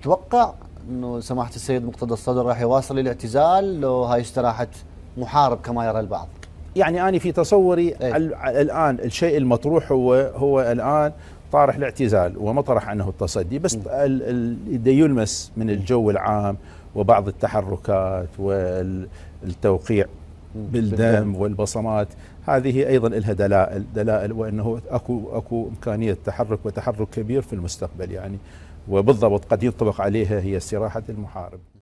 تتوقع انه سماحه السيد مقتدى الصدر راح يواصل الاعتزال لو هاي استراحه محارب كما يرى البعض يعني انا في تصوري إيه؟ الان الشيء المطروح هو هو الان طارح الاعتزال ومطرح عنه التصدي بس يلمس من الجو العام وبعض التحركات والتوقيع بالدم والبصمات هذه ايضا لها دلائل دلائل وانه اكو اكو امكانيه تحرك وتحرك كبير في المستقبل يعني وبالضبط قد ينطبق عليها هي استراحه المحارب